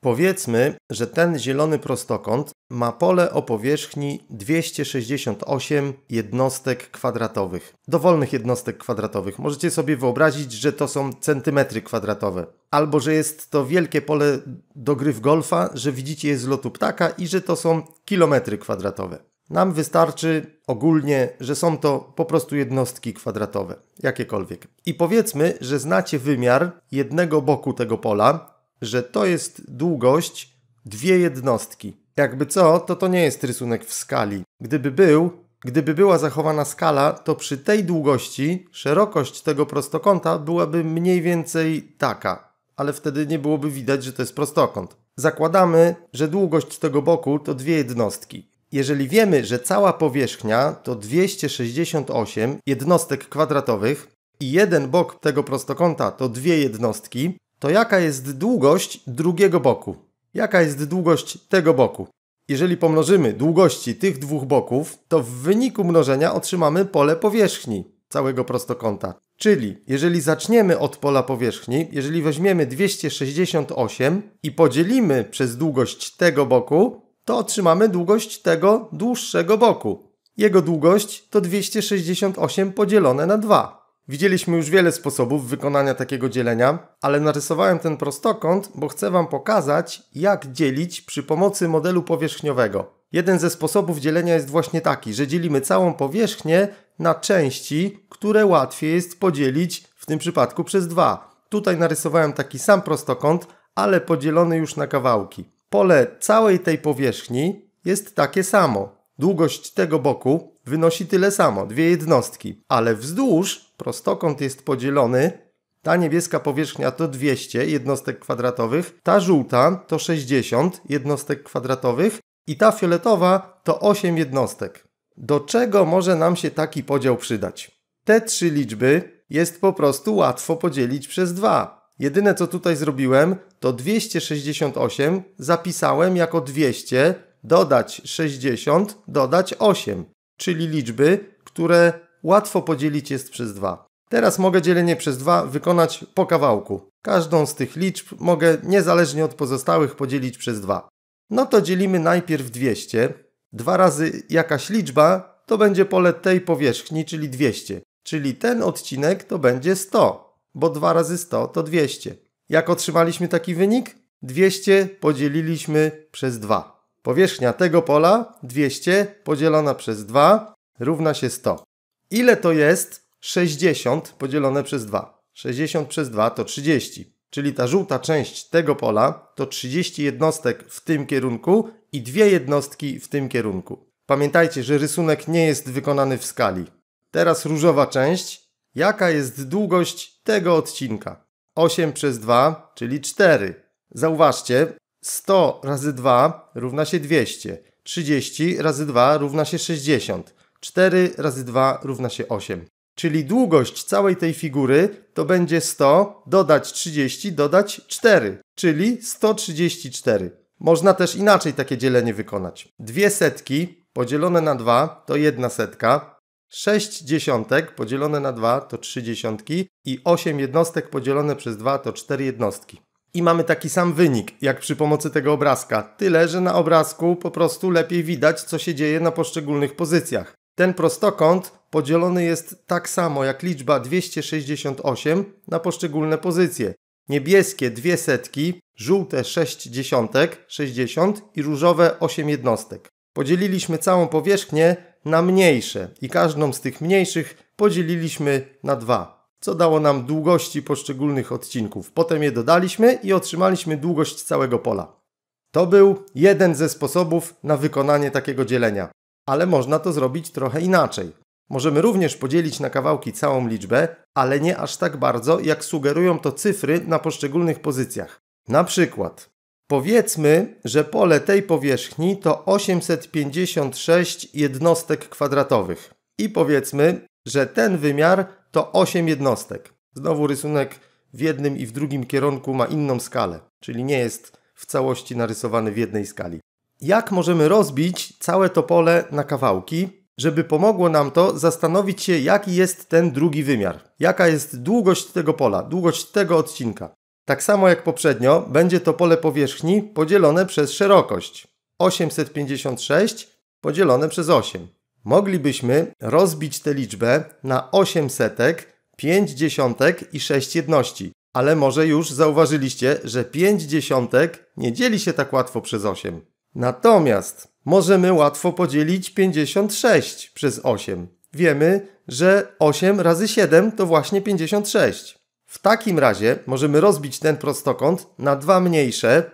Powiedzmy, że ten zielony prostokąt ma pole o powierzchni 268 jednostek kwadratowych. Dowolnych jednostek kwadratowych. Możecie sobie wyobrazić, że to są centymetry kwadratowe. Albo że jest to wielkie pole do gry w golfa, że widzicie je z lotu ptaka i że to są kilometry kwadratowe. Nam wystarczy ogólnie, że są to po prostu jednostki kwadratowe, jakiekolwiek. I powiedzmy, że znacie wymiar jednego boku tego pola, że to jest długość dwie jednostki. Jakby co, to to nie jest rysunek w skali. Gdyby był, gdyby była zachowana skala, to przy tej długości szerokość tego prostokąta byłaby mniej więcej taka, ale wtedy nie byłoby widać, że to jest prostokąt. Zakładamy, że długość tego boku to dwie jednostki. Jeżeli wiemy, że cała powierzchnia to 268 jednostek kwadratowych i jeden bok tego prostokąta to dwie jednostki, to jaka jest długość drugiego boku? Jaka jest długość tego boku? Jeżeli pomnożymy długości tych dwóch boków, to w wyniku mnożenia otrzymamy pole powierzchni całego prostokąta. Czyli jeżeli zaczniemy od pola powierzchni, jeżeli weźmiemy 268 i podzielimy przez długość tego boku, to otrzymamy długość tego dłuższego boku. Jego długość to 268 podzielone na 2. Widzieliśmy już wiele sposobów wykonania takiego dzielenia, ale narysowałem ten prostokąt, bo chcę Wam pokazać, jak dzielić przy pomocy modelu powierzchniowego. Jeden ze sposobów dzielenia jest właśnie taki, że dzielimy całą powierzchnię na części, które łatwiej jest podzielić w tym przypadku przez dwa. Tutaj narysowałem taki sam prostokąt, ale podzielony już na kawałki. Pole całej tej powierzchni jest takie samo. Długość tego boku wynosi tyle samo, dwie jednostki, ale wzdłuż Prostokąt jest podzielony. Ta niebieska powierzchnia to 200 jednostek kwadratowych, ta żółta to 60 jednostek kwadratowych i ta fioletowa to 8 jednostek. Do czego może nam się taki podział przydać? Te trzy liczby jest po prostu łatwo podzielić przez 2. Jedyne co tutaj zrobiłem to 268 zapisałem jako 200 dodać 60 dodać 8, czyli liczby, które łatwo podzielić jest przez 2. Teraz mogę dzielenie przez 2 wykonać po kawałku. Każdą z tych liczb mogę niezależnie od pozostałych podzielić przez 2. No to dzielimy najpierw 200. Dwa razy jakaś liczba to będzie pole tej powierzchni, czyli 200. Czyli ten odcinek to będzie 100, bo 2 razy 100 to 200. Jak otrzymaliśmy taki wynik? 200 podzieliliśmy przez 2. Powierzchnia tego pola 200 podzielona przez 2 równa się 100. Ile to jest 60 podzielone przez 2? 60 przez 2 to 30. Czyli ta żółta część tego pola to 30 jednostek w tym kierunku i dwie jednostki w tym kierunku. Pamiętajcie, że rysunek nie jest wykonany w skali. Teraz różowa część. Jaka jest długość tego odcinka? 8 przez 2, czyli 4. Zauważcie, 100 razy 2 równa się 200. 30 razy 2 równa się 60. 4 razy 2 równa się 8. Czyli długość całej tej figury to będzie 100, dodać 30, dodać 4, czyli 134. Można też inaczej takie dzielenie wykonać. Dwie setki podzielone na 2 to jedna setka, 6 dziesiątek podzielone na 2 to 3 dziesiątki i 8 jednostek podzielone przez 2 to 4 jednostki. I mamy taki sam wynik, jak przy pomocy tego obrazka, tyle że na obrazku po prostu lepiej widać, co się dzieje na poszczególnych pozycjach. Ten prostokąt podzielony jest tak samo jak liczba 268 na poszczególne pozycje. Niebieskie dwie setki, żółte 6 dziesiątek, 60 i różowe 8 jednostek. Podzieliliśmy całą powierzchnię na mniejsze i każdą z tych mniejszych podzieliliśmy na dwa, co dało nam długości poszczególnych odcinków. Potem je dodaliśmy i otrzymaliśmy długość całego pola. To był jeden ze sposobów na wykonanie takiego dzielenia ale można to zrobić trochę inaczej. Możemy również podzielić na kawałki całą liczbę, ale nie aż tak bardzo, jak sugerują to cyfry na poszczególnych pozycjach. Na przykład, powiedzmy, że pole tej powierzchni to 856 jednostek kwadratowych. I powiedzmy, że ten wymiar to 8 jednostek. Znowu rysunek w jednym i w drugim kierunku ma inną skalę, czyli nie jest w całości narysowany w jednej skali jak możemy rozbić całe to pole na kawałki, żeby pomogło nam to zastanowić się, jaki jest ten drugi wymiar, jaka jest długość tego pola, długość tego odcinka. Tak samo jak poprzednio, będzie to pole powierzchni podzielone przez szerokość 856 podzielone przez 8. Moglibyśmy rozbić tę liczbę na 800, setek, 5 dziesiątek i 6 jedności. Ale może już zauważyliście, że 5 dziesiątek nie dzieli się tak łatwo przez 8. Natomiast możemy łatwo podzielić 56 przez 8. Wiemy, że 8 razy 7 to właśnie 56. W takim razie możemy rozbić ten prostokąt na dwa mniejsze,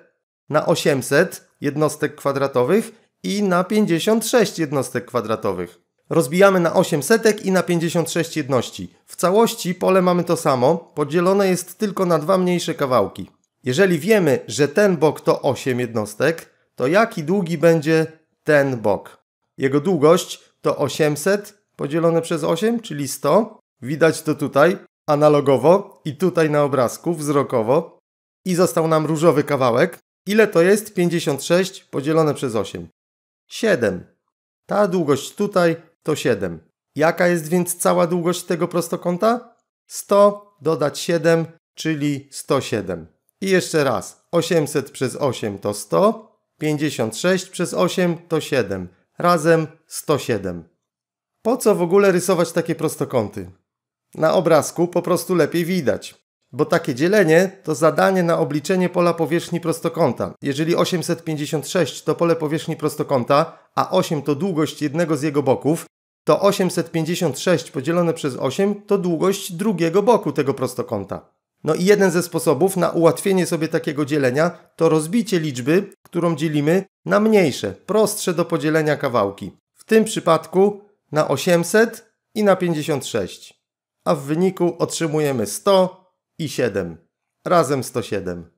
na 800 jednostek kwadratowych i na 56 jednostek kwadratowych. Rozbijamy na 800 i na 56 jedności. W całości pole mamy to samo, podzielone jest tylko na dwa mniejsze kawałki. Jeżeli wiemy, że ten bok to 8 jednostek, to jaki długi będzie ten bok? Jego długość to 800 podzielone przez 8, czyli 100. Widać to tutaj analogowo i tutaj na obrazku wzrokowo. I został nam różowy kawałek. Ile to jest 56 podzielone przez 8? 7. Ta długość tutaj to 7. Jaka jest więc cała długość tego prostokąta? 100 dodać 7, czyli 107. I jeszcze raz. 800 przez 8 to 100. 56 przez 8 to 7. Razem 107. Po co w ogóle rysować takie prostokąty? Na obrazku po prostu lepiej widać. Bo takie dzielenie to zadanie na obliczenie pola powierzchni prostokąta. Jeżeli 856 to pole powierzchni prostokąta, a 8 to długość jednego z jego boków, to 856 podzielone przez 8 to długość drugiego boku tego prostokąta. No i jeden ze sposobów na ułatwienie sobie takiego dzielenia to rozbicie liczby, którą dzielimy, na mniejsze, prostsze do podzielenia kawałki. W tym przypadku na 800 i na 56. A w wyniku otrzymujemy 100 i 7. Razem 107.